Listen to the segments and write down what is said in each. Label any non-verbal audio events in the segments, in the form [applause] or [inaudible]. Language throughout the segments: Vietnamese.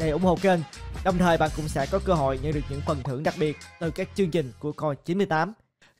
để ủng hộ kênh. Đồng thời bạn cũng sẽ có cơ hội nhận được những phần thưởng đặc biệt từ các chương trình của Coi 98.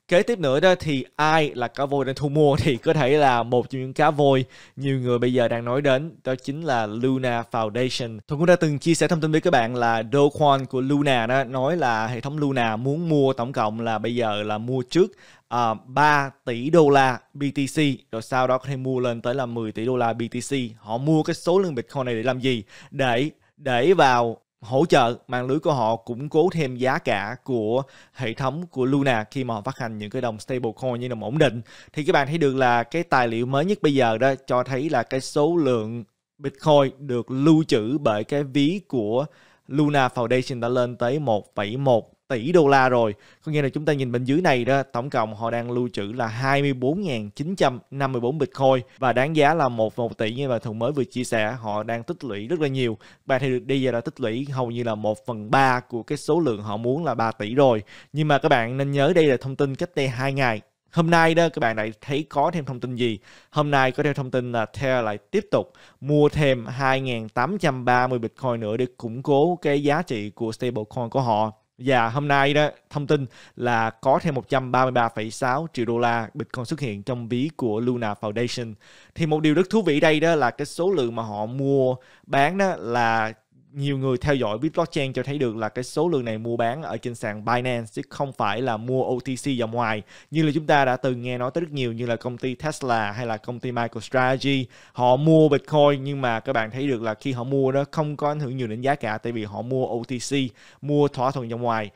Kế tiếp nữa đó thì ai là cá voi đang thu mua [laughs] thì có thể là một trong những cá voi nhiều người bây giờ đang nói đến đó chính là Luna Foundation. Tôi cũng đã từng chia sẻ thông tin với các bạn là Do Kwon của Luna đó nói là hệ thống Luna muốn mua tổng cộng là bây giờ là mua trước uh, à, 3 tỷ đô la BTC rồi sau đó có thể mua lên tới là 10 tỷ đô la BTC. Họ mua cái số lượng Bitcoin này để làm gì? Để để vào hỗ trợ mạng lưới của họ củng cố thêm giá cả của hệ thống của Luna khi mà họ phát hành những cái đồng stablecoin như đồng ổn định thì các bạn thấy được là cái tài liệu mới nhất bây giờ đó cho thấy là cái số lượng Bitcoin được lưu trữ bởi cái ví của Luna Foundation đã lên tới 1,1 tỷ đô la rồi. Có nghĩa là chúng ta nhìn bên dưới này đó, tổng cộng họ đang lưu trữ là 24.954 Bitcoin và đáng giá là 1 1 tỷ như bà Thuận mới vừa chia sẻ, họ đang tích lũy rất là nhiều. Và thì đi giờ đã tích lũy hầu như là 1 phần 3 của cái số lượng họ muốn là 3 tỷ rồi. Nhưng mà các bạn nên nhớ đây là thông tin cách đây 2 ngày Hôm nay đó các bạn lại thấy có thêm thông tin gì? Hôm nay có thêm thông tin là Theo lại tiếp tục mua thêm 2.830 Bitcoin nữa để củng cố cái giá trị của stablecoin của họ. Và dạ, hôm nay đó, thông tin là có thêm 133,6 triệu đô la Bitcoin xuất hiện trong ví của Luna Foundation. Thì một điều rất thú vị đây đó là cái số lượng mà họ mua bán đó là nhiều người theo dõi blockchain cho thấy được là cái số lượng này mua bán ở trên sàn Binance chứ không phải là mua OTC dòng ngoài như là chúng ta đã từng nghe nói tới rất nhiều như là công ty Tesla hay là công ty MicroStrategy họ mua Bitcoin nhưng mà các bạn thấy được là khi họ mua đó không có ảnh hưởng nhiều đến giá cả tại vì họ mua OTC mua thỏa thuận dòng ngoài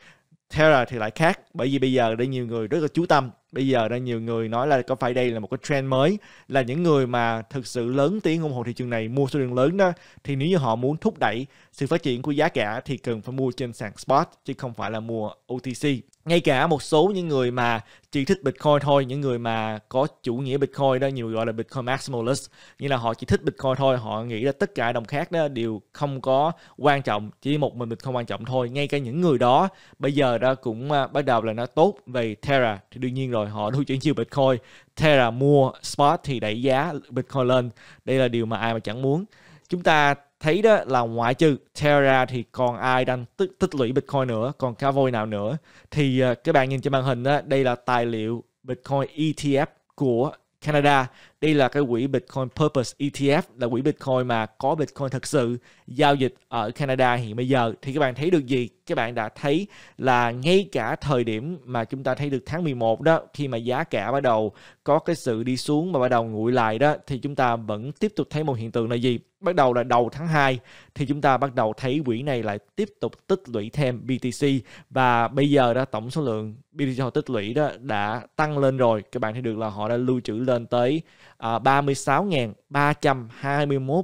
Terra thì lại khác bởi vì bây giờ đã nhiều người rất là chú tâm bây giờ đã nhiều người nói là có phải đây là một cái trend mới là những người mà thực sự lớn tiếng ủng hộ thị trường này mua số lượng lớn đó thì nếu như họ muốn thúc đẩy sự phát triển của giá cả thì cần phải mua trên sàn spot chứ không phải là mua OTC. Ngay cả một số những người mà chỉ thích Bitcoin thôi, những người mà có chủ nghĩa Bitcoin đó nhiều gọi là Bitcoin maximalist, như là họ chỉ thích Bitcoin thôi, họ nghĩ là tất cả đồng khác đó đều không có quan trọng, chỉ một mình Bitcoin quan trọng thôi. Ngay cả những người đó bây giờ đó cũng à, bắt đầu là nó tốt về Terra thì đương nhiên rồi họ đu chuyển chiêu Bitcoin, Terra mua spot thì đẩy giá Bitcoin lên. Đây là điều mà ai mà chẳng muốn. Chúng ta thấy đó là ngoại trừ Terra thì còn ai đang tích, tích lũy Bitcoin nữa, còn cá voi nào nữa. Thì uh, các bạn nhìn trên màn hình đó, đây là tài liệu Bitcoin ETF của Canada đây là cái quỹ Bitcoin Purpose ETF là quỹ Bitcoin mà có Bitcoin thật sự giao dịch ở Canada hiện bây giờ. Thì các bạn thấy được gì? Các bạn đã thấy là ngay cả thời điểm mà chúng ta thấy được tháng 11 đó khi mà giá cả bắt đầu có cái sự đi xuống và bắt đầu nguội lại đó thì chúng ta vẫn tiếp tục thấy một hiện tượng là gì? bắt đầu là đầu tháng 2 thì chúng ta bắt đầu thấy quỹ này lại tiếp tục tích lũy thêm BTC và bây giờ đã tổng số lượng BTC họ tích lũy đó đã tăng lên rồi các bạn thấy được là họ đã lưu trữ lên tới 36.321 à,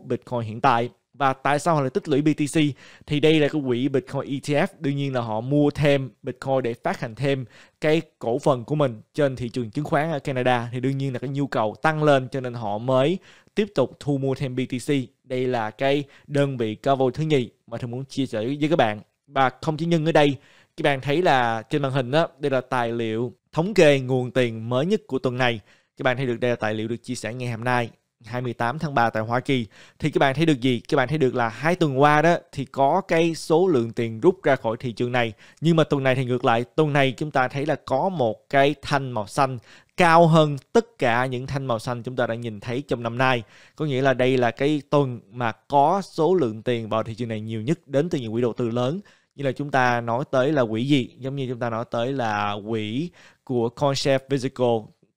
Bitcoin hiện tại và tại sao họ lại tích lũy BTC thì đây là cái quỹ Bitcoin ETF đương nhiên là họ mua thêm Bitcoin để phát hành thêm cái cổ phần của mình trên thị trường chứng khoán ở Canada thì đương nhiên là cái nhu cầu tăng lên cho nên họ mới tiếp tục thu mua thêm BTC đây là cái đơn vị cover thứ nhì mà tôi muốn chia sẻ với các bạn và không chỉ nhân ở đây các bạn thấy là trên màn hình đó đây là tài liệu thống kê nguồn tiền mới nhất của tuần này các bạn thấy được đây là tài liệu được chia sẻ ngày hôm nay 28 tháng 3 tại Hoa Kỳ thì các bạn thấy được gì? Các bạn thấy được là hai tuần qua đó thì có cái số lượng tiền rút ra khỏi thị trường này nhưng mà tuần này thì ngược lại tuần này chúng ta thấy là có một cái thanh màu xanh cao hơn tất cả những thanh màu xanh chúng ta đã nhìn thấy trong năm nay có nghĩa là đây là cái tuần mà có số lượng tiền vào thị trường này nhiều nhất đến từ những quỹ đầu tư lớn như là chúng ta nói tới là quỹ gì giống như chúng ta nói tới là quỹ của Concept Physical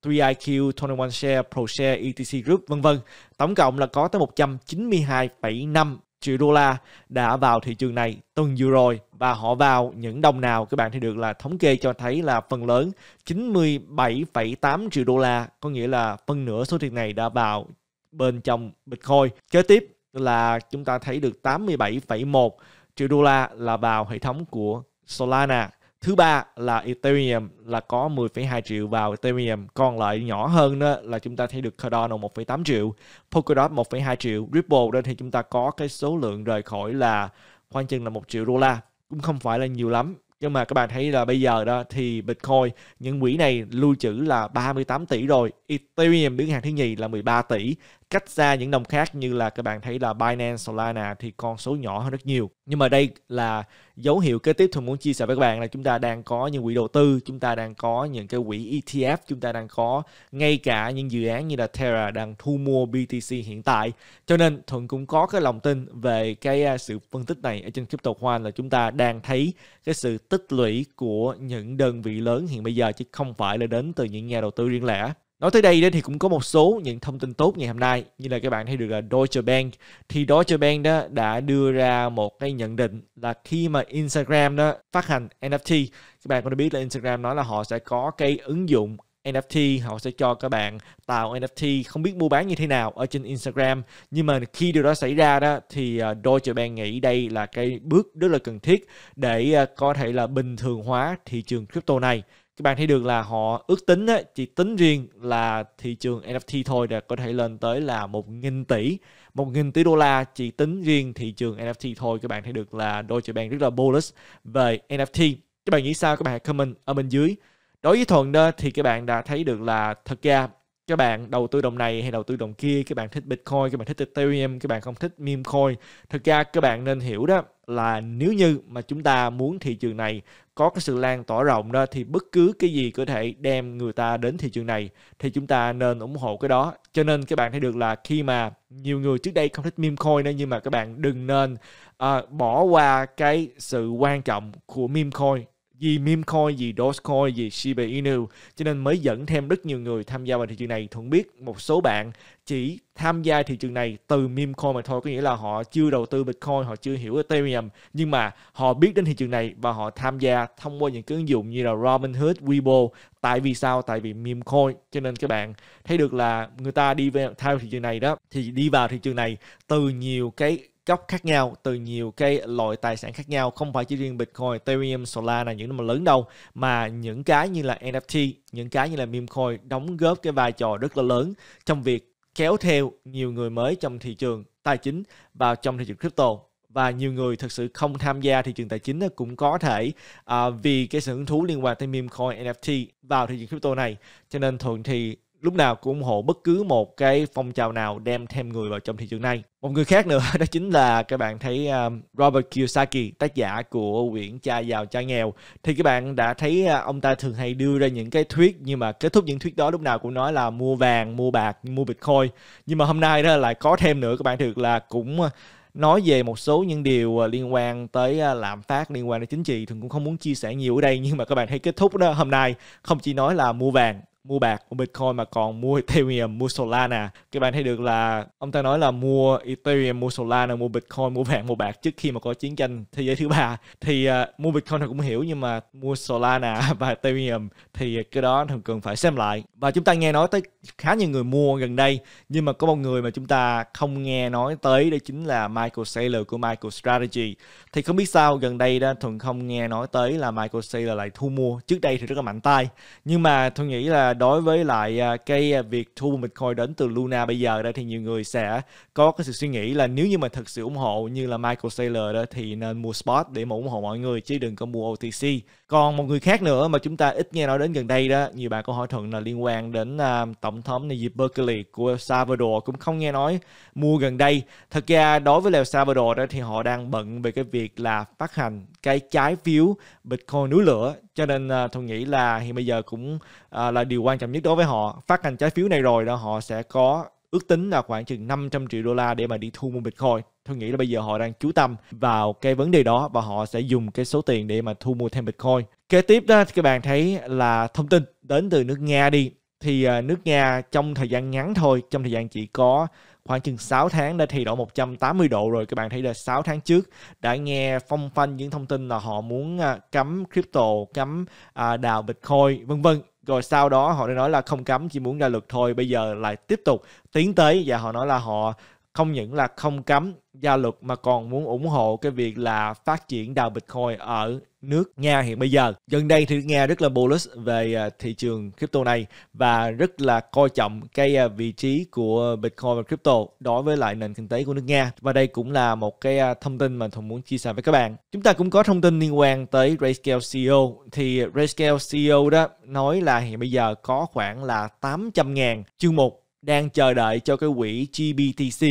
3IQ, 21Share, ProShare, ETC Group, vân vân. Tổng cộng là có tới 192,5 triệu đô la đã vào thị trường này tuần vừa rồi và họ vào những đồng nào các bạn thì được là thống kê cho thấy là phần lớn 97,8 triệu đô la có nghĩa là phân nửa số tiền này đã vào bên trong Bitcoin. Kế tiếp là chúng ta thấy được 87,1 triệu đô la là vào hệ thống của Solana. Thứ ba là Ethereum là có 10,2 triệu vào Ethereum. Còn lại nhỏ hơn đó là chúng ta thấy được Cardano 1,8 triệu, Polkadot 1,2 triệu, Ripple đó thì chúng ta có cái số lượng rời khỏi là khoảng chừng là 1 triệu đô la. Cũng không phải là nhiều lắm. Nhưng mà các bạn thấy là bây giờ đó thì Bitcoin, những quỹ này lưu trữ là 38 tỷ rồi. Ethereum đứng hàng thứ nhì là 13 tỷ cách xa những đồng khác như là các bạn thấy là Binance, Solana thì con số nhỏ hơn rất nhiều. Nhưng mà đây là dấu hiệu kế tiếp tôi muốn chia sẻ với các bạn là chúng ta đang có những quỹ đầu tư, chúng ta đang có những cái quỹ ETF, chúng ta đang có ngay cả những dự án như là Terra đang thu mua BTC hiện tại. Cho nên Thuận cũng có cái lòng tin về cái à, sự phân tích này ở trên Crypto Hoan là chúng ta đang thấy cái sự tích lũy của những đơn vị lớn hiện bây giờ chứ không phải là đến từ những nhà đầu tư riêng lẻ. Nói tới đây thì cũng có một số những thông tin tốt ngày hôm nay như là các bạn thấy được là Deutsche Bank thì Deutsche Bank đó đã đưa ra một cái nhận định là khi mà Instagram đó phát hành NFT các bạn có đã biết là Instagram nói là họ sẽ có cái ứng dụng NFT họ sẽ cho các bạn tạo NFT không biết mua bán như thế nào ở trên Instagram nhưng mà khi điều đó xảy ra đó thì ờ, Deutsche Bank nghĩ đây là cái bước rất là cần thiết để ờ, có thể là bình thường hóa thị trường crypto này các bạn thấy được là họ ước tính á, chỉ tính riêng là thị trường NFT thôi là có thể lên tới là một nghìn tỷ một nghìn tỷ đô la chỉ tính riêng thị trường NFT thôi các bạn thấy được là Deutsche Bank rất là bullish về NFT các bạn nghĩ sao các bạn hãy comment ở bên dưới đối với thuận đó thì các bạn đã thấy được là thật ra các bạn đầu tư đồng này hay đầu tư đồng kia các bạn thích bitcoin các bạn thích ethereum các bạn không thích meme coin thực ra các bạn nên hiểu đó là nếu như mà chúng ta muốn thị trường này có cái sự lan tỏa rộng đó thì bất cứ cái gì có thể đem người ta đến thị trường này thì chúng ta nên ủng hộ cái đó cho nên các bạn thấy được là khi mà nhiều người trước đây không thích meme coin nữa nhưng mà các bạn đừng nên uh, bỏ qua cái sự quan trọng của meme coin vì meme coin, vì Dogecoin, vì Shiba Inu cho nên mới dẫn thêm rất nhiều người tham gia vào thị trường này. Thuận biết một số bạn chỉ tham gia thị trường này từ meme coin mà thôi, có nghĩa là họ chưa đầu tư Bitcoin, họ chưa hiểu Ethereum nhưng mà họ biết đến thị trường này và họ tham gia thông qua những cái ứng dụng như là Robinhood, Weibo. Tại vì sao? Tại vì meme coin. Cho nên các bạn thấy được là người ta đi theo thị trường này đó thì đi vào thị trường này từ nhiều cái góc khác nhau từ nhiều cái loại tài sản khác nhau không phải chỉ riêng Bitcoin, Ethereum, Solana những cái mà lớn đâu mà những cái như là NFT, những cái như là meme coin đóng góp cái vai trò rất là lớn trong việc kéo theo nhiều người mới trong thị trường tài chính vào trong thị trường crypto và nhiều người thực sự không tham gia thị trường tài chính cũng có thể uh, vì cái sự hứng thú liên quan tới meme coin NFT vào thị trường crypto này cho nên thường thì lúc nào cũng ủng hộ bất cứ một cái phong trào nào đem thêm người vào trong thị trường này. Một người khác nữa [laughs] đó chính là các bạn thấy um, Robert Kiyosaki, tác giả của quyển Cha giàu cha nghèo. Thì các bạn đã thấy à, ông ta thường hay đưa ra những cái thuyết nhưng mà kết thúc những thuyết đó lúc nào cũng nói là mua vàng, mua bạc, mua Bitcoin. Nhưng mà hôm nay đó lại có thêm nữa các bạn thực là cũng à, nói về một số những điều à, liên quan tới lạm phát liên quan đến chính trị thường cũng không muốn chia sẻ nhiều ở đây nhưng mà các bạn thấy kết thúc đó hôm nay không chỉ nói là mua vàng mua bạc mua bitcoin mà còn mua ethereum mua solana các bạn thấy được là ông ta nói là mua ethereum mua solana mua bitcoin mua vàng mua bạc trước khi mà có chiến tranh thế giới thứ ba thì uh, mua bitcoin thì cũng hiểu nhưng mà mua solana [laughs] và ethereum thì cái đó thường cần phải xem lại và chúng ta nghe nói tới khá nhiều người mua gần đây nhưng mà có một người mà chúng ta không nghe nói tới đó chính là Michael Saylor của Michael Strategy thì không biết sao gần đây đó thuần không nghe nói tới là Michael C là lại thu mua trước đây thì rất là mạnh tay nhưng mà tôi nghĩ là đối với lại à, cái à, việc thu mua Bitcoin đến từ Luna bây giờ đó thì nhiều người sẽ có cái sự suy nghĩ là nếu như mà thật sự ủng hộ như là Michael Saylor đó thì nên mua spot để mà ủng hộ mọi người chứ đừng có mua OTC còn một người khác nữa mà chúng ta ít nghe nói đến gần đây đó nhiều bạn có hỏi thuận là liên quan đến uh, tổng thống Nayib Berkeley của El Salvador cũng không nghe nói mua gần đây thật ra đối với El Salvador đó thì họ đang bận về cái việc việc là phát hành cái trái phiếu Bitcoin núi lửa cho nên uh, à, tôi nghĩ là hiện bây giờ cũng uh, là điều quan trọng nhất đối với họ phát hành trái phiếu này rồi đó họ sẽ có ước tính là khoảng chừng 500 triệu đô la để mà đi thu mua Bitcoin. Tôi nghĩ là bây giờ họ đang chú tâm vào cái vấn đề đó và họ sẽ dùng cái số tiền để mà thu mua thêm Bitcoin. Kế tiếp đó các bạn thấy là thông tin đến từ nước Nga đi. Thì à, nước Nga trong thời gian ngắn thôi, trong thời gian chỉ có khoảng chừng 6 tháng đã thay đổi 180 độ rồi các bạn thấy là 6 tháng trước đã nghe phong phanh những thông tin là họ muốn à, cấm crypto cấm à, đào bitcoin vân vân rồi sau đó họ đã nói là không cấm chỉ muốn ra luật thôi bây giờ lại tiếp tục tiến tới và họ nói là họ không những là không cấm giao luật mà còn muốn ủng hộ cái việc là phát triển đào Bitcoin ở nước Nga hiện bây giờ. Gần đây thì Nga rất là bullish về à, thị trường crypto này và rất là coi trọng cái à, vị trí của Bitcoin và crypto đối với lại nền kinh tế của nước Nga. Và đây cũng là một cái à, thông tin mà Thùng muốn chia sẻ với các bạn. Chúng ta cũng có thông tin liên quan tới RayScale CEO. Thì RayScale CEO đó nói là hiện bây giờ có khoảng là 800.000 chương mục đang chờ đợi cho cái quỹ GBTC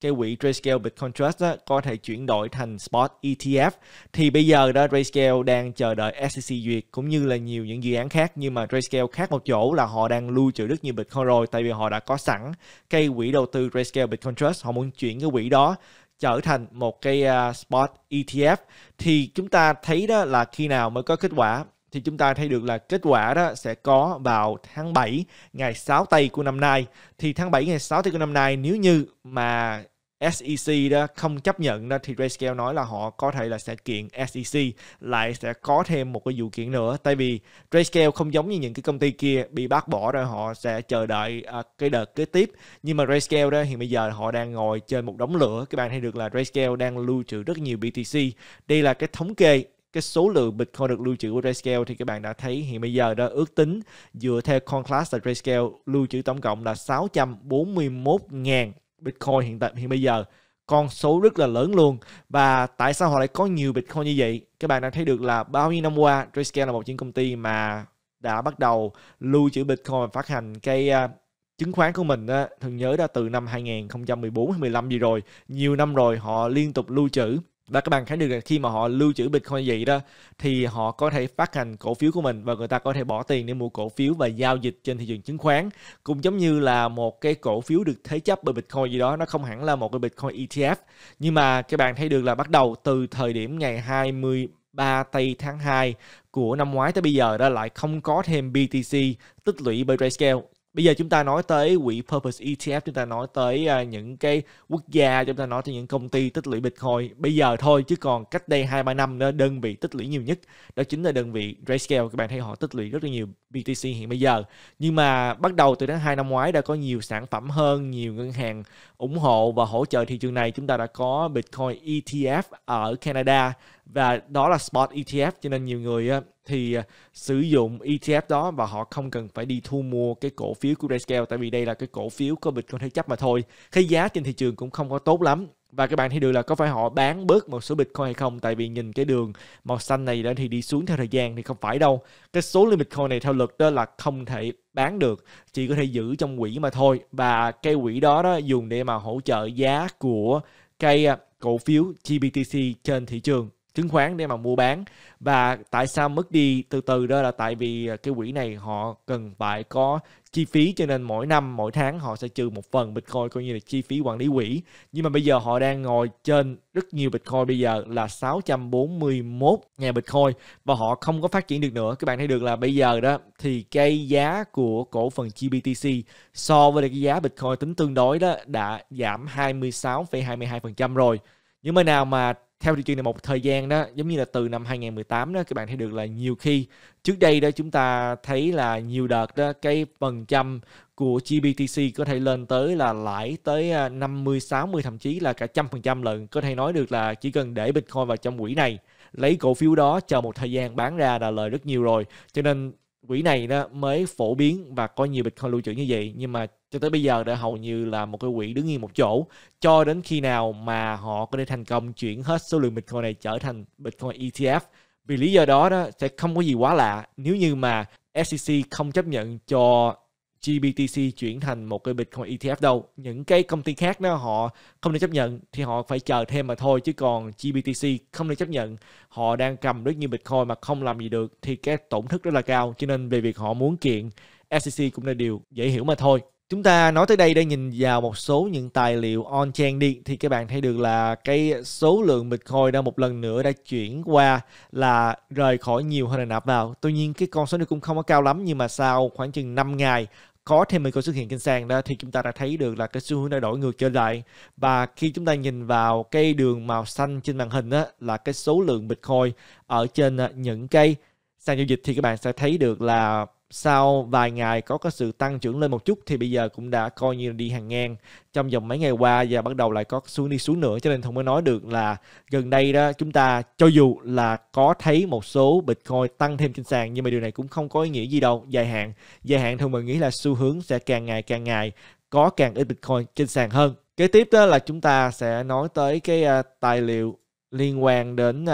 cái quỹ Grayscale Bitcoin Trust đó, có thể chuyển đổi thành spot ETF thì bây giờ đó Grayscale đang chờ đợi SEC duyệt cũng như là nhiều những dự án khác nhưng mà Grayscale khác một chỗ là họ đang lưu trữ rất nhiều Bitcoin rồi tại vì họ đã có sẵn cái quỹ đầu tư Grayscale Bitcoin Trust họ muốn chuyển cái quỹ đó trở thành một cái uh, spot ETF thì chúng ta thấy đó là khi nào mới có kết quả thì chúng ta thấy được là kết quả đó sẽ có vào tháng 7 ngày 6 tây của năm nay. Thì tháng 7 ngày 6 tây của năm nay nếu như mà SEC đó không chấp nhận đó thì Grayscale nói là họ có thể là sẽ kiện SEC lại sẽ có thêm một cái vụ kiện nữa tại vì Grayscale không giống như những cái công ty kia bị bác bỏ rồi họ sẽ chờ đợi à, cái đợt kế tiếp nhưng mà Grayscale đó hiện bây giờ họ đang ngồi trên một đống lửa các bạn thấy được là Grayscale đang lưu trữ rất nhiều BTC đây là cái thống kê cái số lượng Bitcoin được lưu trữ của RayScale thì các bạn đã thấy hiện bây giờ đã ước tính dựa theo Conclass là RayScale lưu trữ tổng cộng là 641.000 Bitcoin hiện tại hiện bây giờ con số rất là lớn luôn và tại sao họ lại có nhiều Bitcoin như vậy các bạn đã thấy được là bao nhiêu năm qua RayScale là một những công ty mà đã bắt đầu lưu trữ Bitcoin và phát hành cái uh, chứng khoán của mình á, thường nhớ đã từ năm 2014 hay 15 gì rồi nhiều năm rồi họ liên tục lưu trữ và các bạn thấy được là khi mà họ lưu trữ Bitcoin vậy đó thì họ có thể phát hành cổ phiếu của mình và người ta có thể bỏ tiền để mua cổ phiếu và giao dịch trên thị trường chứng khoán cũng giống như là một cái cổ phiếu được thế chấp bởi Bitcoin gì đó nó không hẳn là một cái Bitcoin ETF nhưng mà các bạn thấy được là bắt đầu từ thời điểm ngày 20 3 tây tháng 2 của năm ngoái tới bây giờ đó lại không có thêm BTC tích lũy bởi Grayscale bây giờ chúng ta nói tới quỹ purpose ETF chúng ta nói tới uh, những cái quốc gia chúng ta nói tới những công ty tích lũy Bitcoin bây giờ thôi chứ còn cách đây hai ba năm nữa đơn vị tích lũy nhiều nhất đó chính là đơn vị Grayscale các bạn thấy họ tích lũy rất là nhiều BTC hiện bây giờ nhưng mà bắt đầu từ tháng 2 năm ngoái đã có nhiều sản phẩm hơn nhiều ngân hàng ủng hộ và hỗ trợ thị trường này chúng ta đã có Bitcoin ETF ở Canada và đó là spot ETF cho nên nhiều người thì à, sử dụng ETF đó và họ không cần phải đi thu mua cái cổ phiếu của Grayscale tại vì đây là cái cổ phiếu có bịch Bitcoin thể chấp mà thôi cái giá trên thị trường cũng không có tốt lắm và các bạn thấy được là có phải họ bán bớt một số Bitcoin hay không tại vì nhìn cái đường màu xanh này đã thì đi xuống theo thời gian thì không phải đâu cái số lượng Bitcoin này theo luật đó là không thể bán được chỉ có thể giữ trong quỹ mà thôi và cái quỹ đó đó dùng để mà hỗ trợ giá của cái à, cổ phiếu GBTC trên thị trường chứng khoán để mà mua bán và tại sao mất đi từ từ đó là tại vì à, cái quỹ này họ cần phải có chi phí cho nên mỗi năm mỗi tháng họ sẽ trừ một phần bitcoin coi như là chi phí quản lý quỹ nhưng mà bây giờ họ đang ngồi trên rất nhiều bitcoin bây giờ là 641 ngàn bitcoin và họ không có phát triển được nữa các bạn thấy được là bây giờ đó thì cái giá của cổ phần GBTC so với cái giá bitcoin tính tương đối đó đã giảm 26,22% rồi những nơi nào mà theo thị trường này một thời gian đó giống như là từ năm 2018 đó các bạn thấy được là nhiều khi trước đây đó chúng ta thấy là nhiều đợt đó cái phần trăm của GBTC có thể lên tới là lãi tới 50 à, 60 thậm chí là cả trăm phần trăm lần có thể nói được là chỉ cần để Bitcoin vào trong quỹ này lấy cổ phiếu đó chờ một thời gian bán ra là lời rất nhiều rồi cho nên quỹ này đó mới phổ biến và có nhiều Bitcoin lưu trữ như vậy nhưng mà cho tới bây giờ đã hầu như là một cái quỹ đứng yên một chỗ cho đến khi nào mà họ có thể thành công chuyển hết số lượng Bitcoin này trở thành Bitcoin ETF vì lý do đó đó sẽ không có gì quá lạ nếu như mà SEC không chấp nhận cho GBTC chuyển thành một cái Bitcoin ETF đâu. Những cái công ty khác nó họ không được chấp nhận thì họ phải chờ thêm mà thôi chứ còn GBTC không được chấp nhận. Họ đang cầm rất nhiều Bitcoin mà không làm gì được thì cái tổn thất rất là cao cho nên về việc họ muốn kiện SEC cũng là điều dễ hiểu mà thôi. Chúng ta nói tới đây để nhìn vào một số những tài liệu on-chain đi thì các bạn thấy được là cái số lượng Bitcoin đã một lần nữa đã chuyển qua là rời khỏi nhiều hơn là nạp vào. Tuy nhiên cái con số này cũng không có cao lắm nhưng mà sau khoảng chừng 5 ngày có thêm một con xuất hiện trên sàn đó thì chúng ta đã thấy được là cái xu hướng đã đổi ngược trở lại và khi chúng ta nhìn vào cái đường màu xanh trên màn hình đó là cái số lượng Bitcoin ở trên à, những cái sàn giao dịch thì các bạn sẽ thấy được là sau vài ngày có cái sự tăng trưởng lên một chút thì bây giờ cũng đã coi như đi hàng ngang trong vòng mấy ngày qua và bắt đầu lại có xuống đi xuống nữa cho nên không mới nói được là gần đây đó chúng ta cho dù là có thấy một số bitcoin tăng thêm trên sàn nhưng mà điều này cũng không có ý nghĩa gì đâu dài hạn dài hạn thì mình nghĩ là xu hướng sẽ càng ngày càng ngày có càng ít bitcoin trên sàn hơn kế tiếp đó là chúng ta sẽ nói tới cái à, tài liệu liên quan đến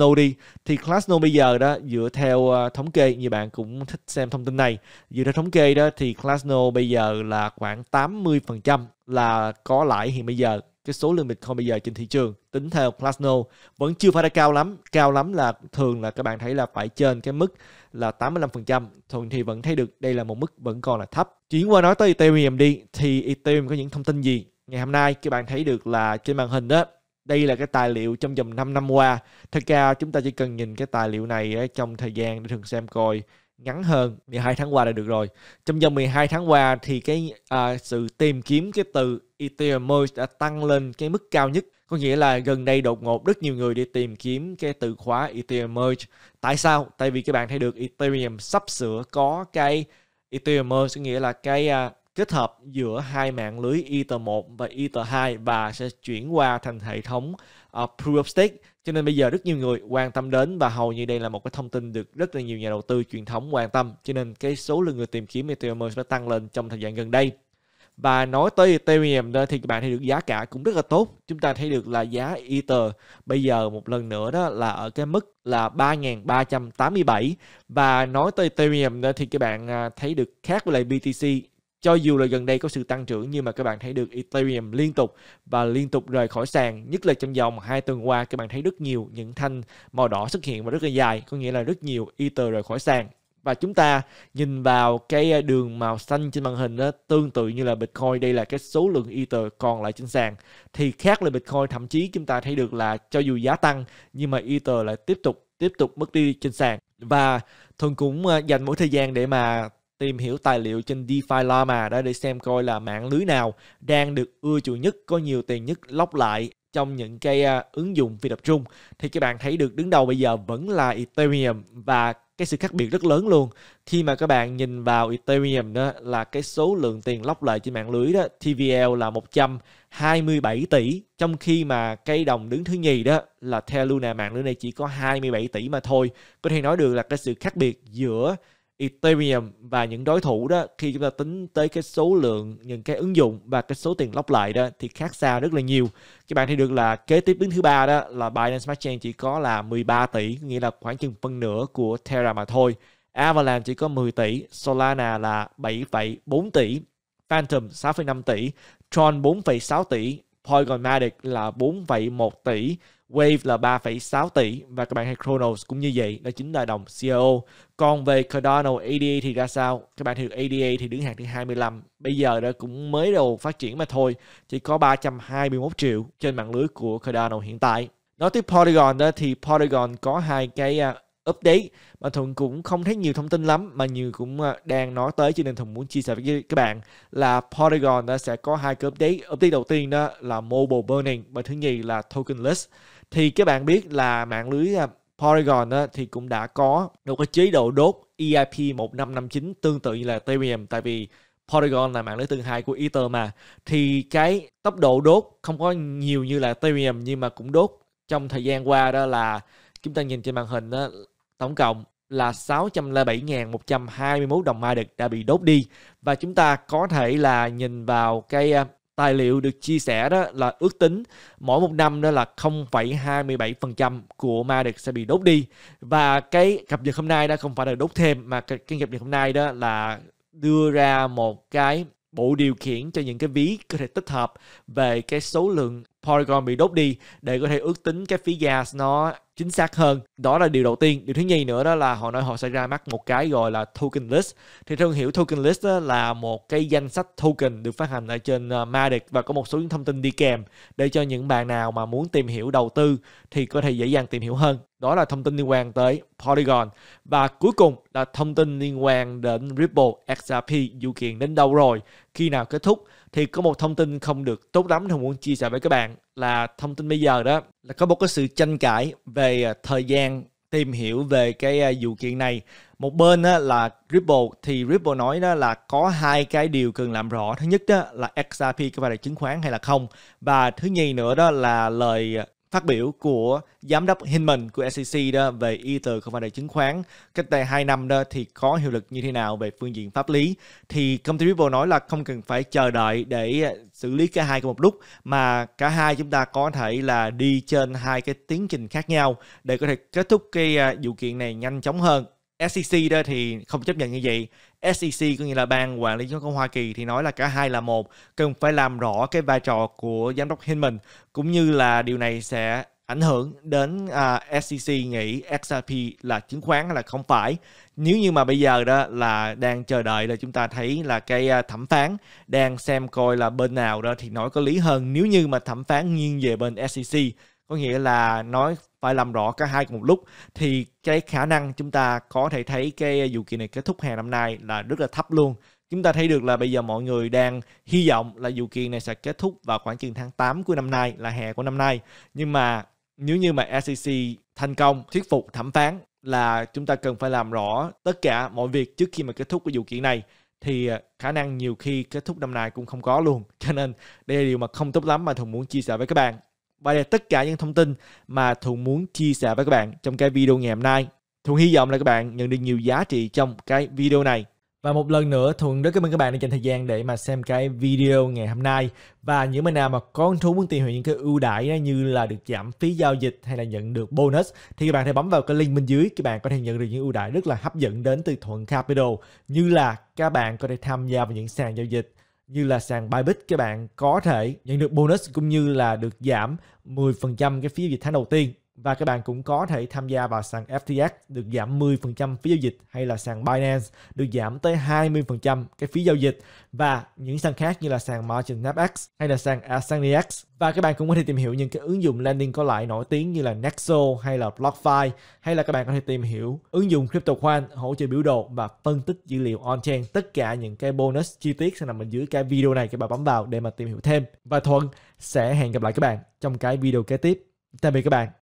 uh, đi thì Glassnode bây giờ đó dựa theo uh, thống kê như bạn cũng thích xem thông tin này dựa theo thống kê đó thì Glassnode bây giờ là khoảng 80% là có lãi hiện bây giờ cái số lượng Bitcoin bây giờ trên thị trường tính theo Glassnode vẫn chưa phải là cao lắm cao lắm là thường là các bạn thấy là phải trên cái mức là 85% thường thì vẫn thấy được đây là một mức vẫn còn là thấp chuyển qua nói tới Ethereum đi thì Ethereum có những thông tin gì ngày hôm nay các bạn thấy được là trên màn hình đó đây là cái tài liệu trong vòng 5 năm qua. Thật ra chúng ta chỉ cần nhìn cái tài liệu này trong thời gian để thường xem coi ngắn hơn 12 tháng qua là được rồi. Trong vòng 12 tháng qua thì cái à, sự tìm kiếm cái từ Ethereum đã tăng lên cái mức cao nhất. Có nghĩa là gần đây đột ngột rất nhiều người đi tìm kiếm cái từ khóa Ethereum Tại sao? Tại vì các bạn thấy được Ethereum sắp sửa có cái Ethereum có nghĩa là cái à, kết hợp giữa hai mạng lưới Ether1 và Ether2 và sẽ chuyển qua thành hệ thống uh, Proof of Stake. Cho nên bây giờ rất nhiều người quan tâm đến và hầu như đây là một cái thông tin được rất là nhiều nhà đầu tư truyền thống quan tâm. Cho nên cái số lượng người tìm kiếm Ethereum đã tăng lên trong thời gian gần đây. Và nói tới Ethereum đó, thì các bạn thấy được giá cả cũng rất là tốt. Chúng ta thấy được là giá Ether bây giờ một lần nữa đó là ở cái mức là 3.387. Và nói tới Ethereum đó, thì các bạn à, thấy được khác với lại BTC cho dù là gần đây có sự tăng trưởng nhưng mà các bạn thấy được Ethereum liên tục và liên tục rời khỏi sàn, nhất là trong vòng hai tuần qua các bạn thấy rất nhiều những thanh màu đỏ xuất hiện và rất là dài, có nghĩa là rất nhiều Ether rời khỏi sàn. Và chúng ta nhìn vào cái đường màu xanh trên màn hình đó, tương tự như là Bitcoin, đây là cái số lượng Ether còn lại trên sàn. Thì khác là Bitcoin, thậm chí chúng ta thấy được là cho dù giá tăng nhưng mà Ether lại tiếp tục tiếp tục mất đi trên sàn và thường cũng à, dành mỗi thời gian để mà tìm hiểu tài liệu trên DeFi Llama đó để xem coi là mạng lưới nào đang được ưa chuộng nhất, có nhiều tiền nhất lóc lại trong những cái à, ứng dụng phi tập trung thì các bạn thấy được đứng đầu bây giờ vẫn là Ethereum và cái sự khác biệt rất lớn luôn khi mà các bạn nhìn vào Ethereum đó là cái số lượng tiền lóc lại trên mạng lưới đó TVL là 127 tỷ trong khi mà cây đồng đứng thứ nhì đó là theo Luna mạng lưới này chỉ có 27 tỷ mà thôi có thể nói được là cái sự khác biệt giữa Ethereum và những đối thủ đó khi chúng ta tính tới cái số lượng những cái ứng dụng và cái số tiền lóc lại đó thì khác xa rất là nhiều. Các bạn thấy được là kế tiếp đứng thứ ba đó là Binance Smart Chain chỉ có là 13 tỷ, nghĩa là khoảng chừng phân nửa của Terra mà thôi. Avalanche chỉ có 10 tỷ, Solana là 7,4 tỷ, Phantom 6,5 tỷ, Tron 4,6 tỷ, Polygon Matic là 4,1 tỷ, Wave là 3,6 tỷ và các bạn hay Chronos cũng như vậy, đó chính là đồng CIO. E Còn về Cardano ADA thì ra sao? Các bạn hiểu ADA thì đứng hạng thứ 25, bây giờ đã cũng mới đầu phát triển mà thôi, chỉ có 321 triệu trên mạng lưới của Cardano hiện tại. Nói tiếp Polygon đó thì Polygon có hai cái à, update mà thuận cũng không thấy nhiều thông tin lắm mà nhiều cũng à, đang nói tới cho nên thuận muốn chia sẻ với các bạn là Polygon đã sẽ có hai cái update update đầu tiên đó là mobile burning và thứ nhì là tokenless thì các bạn biết là mạng lưới à, Polygon á, thì cũng đã có một cái chế độ đốt EIP 1559 tương tự như là Ethereum tại vì Polygon là mạng lưới tương hai của Ether mà thì cái tốc độ đốt không có nhiều như là Ethereum nhưng mà cũng đốt trong thời gian qua đó là chúng ta nhìn trên màn hình đó, tổng cộng là 607.121 đồng mai được đã bị đốt đi và chúng ta có thể là nhìn vào cái à, tài liệu được chia sẻ đó là ước tính mỗi một năm đó là 0,27% của ma được sẽ bị đốt đi và cái cập nhật hôm nay đó không phải là đốt thêm mà cái, cập nhật hôm nay đó là đưa ra một cái bộ điều khiển cho những cái ví có thể tích hợp về cái số lượng Polygon bị đốt đi để có thể ước tính cái phí gas nó chính xác hơn. Đó là điều đầu tiên. Điều thứ nhì nữa đó là họ nói họ sẽ ra mắt một cái gọi là token list. Thì thương hiệu token list là một cái danh sách token được phát hành ở trên ờ, Matic và có một số những thông tin đi kèm để cho những bạn nào mà muốn tìm hiểu đầu tư thì có thể dễ dàng tìm hiểu hơn. Đó là thông tin liên quan tới Polygon. Và cuối cùng là thông tin liên quan đến Ripple XRP dự kiện đến đâu rồi, khi nào kết thúc thì có một thông tin không được tốt lắm Hùng muốn chia sẻ với các bạn là thông tin bây giờ đó là có một cái sự tranh cãi về à, thời gian tìm hiểu về cái à, vụ kiện này một bên á, là Ripple thì Ripple nói đó là có hai cái điều cần làm rõ thứ nhất đó là XRP có phải là chứng khoán hay là không và thứ nhì nữa đó là lời phát biểu của giám đốc Hinman của SEC đó về y từ không phải là chứng khoán cách đây 2 năm đó thì có hiệu lực như thế nào về phương diện pháp lý thì công ty Ripple nói là không cần phải chờ đợi để xử lý cả hai cùng một lúc mà cả hai chúng ta có thể là đi trên hai cái tiến trình khác nhau để có thể kết thúc cái à, vụ kiện này nhanh chóng hơn SEC đó thì không chấp nhận như vậy. SEC có nghĩa là ban quản lý chứng khoán Hoa Kỳ thì nói là cả hai là một, cần phải làm rõ cái vai trò của giám đốc Hinman cũng như là điều này sẽ ảnh hưởng đến uh, à, SEC nghĩ XRP là chứng khoán hay là không phải. Nếu như mà bây giờ đó là đang chờ đợi là chúng ta thấy là cái uh, thẩm phán đang xem coi là bên nào đó thì nói có lý hơn nếu như mà thẩm phán nghiêng về bên SEC có nghĩa là nói phải làm rõ cả hai cùng một lúc thì cái khả năng chúng ta có thể thấy cái dù kỳ này kết thúc hè năm nay là rất là thấp luôn chúng ta thấy được là bây giờ mọi người đang hy vọng là dù kỳ này sẽ kết thúc vào khoảng chừng tháng 8 của năm nay là hè của năm nay nhưng mà nếu như mà SEC thành công thuyết phục thẩm phán là chúng ta cần phải làm rõ tất cả mọi việc trước khi mà kết thúc của vụ kiện này thì à, khả năng nhiều khi kết thúc năm nay cũng không có luôn cho nên đây là điều mà không tốt lắm mà thường muốn chia sẻ với các bạn và đây là tất cả những thông tin mà Thuận muốn chia sẻ với các bạn trong cái video ngày hôm nay. Thuận hy vọng là các bạn nhận được nhiều giá trị trong cái video này. Và một lần nữa Thuận rất cảm ơn các bạn đã dành thời gian để mà xem cái video ngày hôm nay Và những bạn nào mà có hứng thú muốn tìm hiểu những cái ưu đãi như là được giảm phí giao dịch hay là nhận được bonus Thì các bạn hãy bấm vào cái link bên dưới các bạn có thể nhận được những ưu đãi rất là hấp dẫn đến từ Thuận Capital Như là các bạn có thể tham gia vào những sàn giao dịch như là sàn Bybit các bạn có thể nhận được bonus cũng như là được giảm 10% cái phí giao dịch tháng đầu tiên và các bạn cũng có thể tham gia vào sàn FTX được giảm 10% phí giao dịch hay là sàn Binance được giảm tới 20% cái phí giao dịch và những sàn khác như là sàn Margin FX hay là sàn AsaniX và các bạn cũng có thể tìm hiểu những cái ứng dụng landing có lãi nổi tiếng như là Nexo hay là BlockFi hay là các bạn có thể tìm hiểu ứng dụng CryptoQuant hỗ trợ biểu đồ và phân tích dữ liệu on-chain tất cả những cái bonus chi tiết sẽ nằm ở dưới cái video này các bạn bấm vào để mà tìm hiểu thêm và Thuận sẽ hẹn gặp lại các bạn trong cái video kế tiếp tạm biệt các bạn